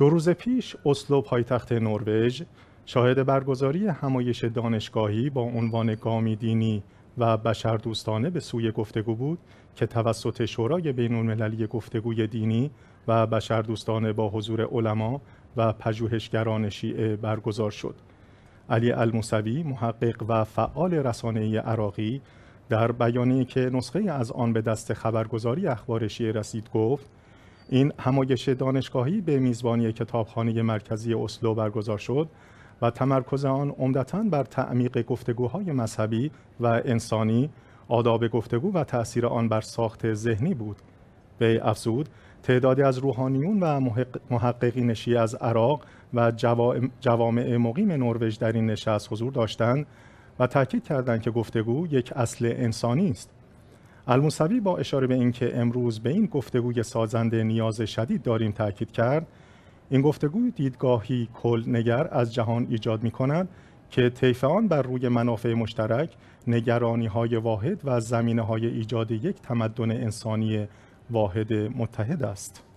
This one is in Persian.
دو روز پیش اسلو پایتخت نروژ شاهد برگزاری همایش دانشگاهی با عنوان گامی دینی و بشردوستانه به سوی گفتگو بود که توسط شورای بین المللی گفتگوی دینی و بشردوستانه با حضور علما و پژوهشگران شیعه برگزار شد. علی الموسوی محقق و فعال رسانه‌ای عراقی در بیانیه که نسخه از آن به دست خبرگزاری اخبار شیعه رسید گفت این همایش دانشگاهی به میزبانی کتابخانه مرکزی اسلو برگزار شد و تمرکز آن عمدتا بر تعمیق گفتگوهای مذهبی و انسانی آداب گفتگو و تاثیر آن بر ساخت ذهنی بود به افزود تعدادی از روحانیون و محققین شیعه از عراق و جوامع مقیم نروژ در این نشست حضور داشتند و تاکید کردند که گفتگو یک اصل انسانی است الموسوی با اشاره به اینکه امروز به این گفتگوی سازنده نیاز شدید داریم تاکید کرد این گفتگوی دیدگاهی کل نگر از جهان ایجاد می کند که طیف آن بر روی منافع مشترک نگرانی های واحد و زمینه های ایجاد یک تمدن انسانی واحد متحد است.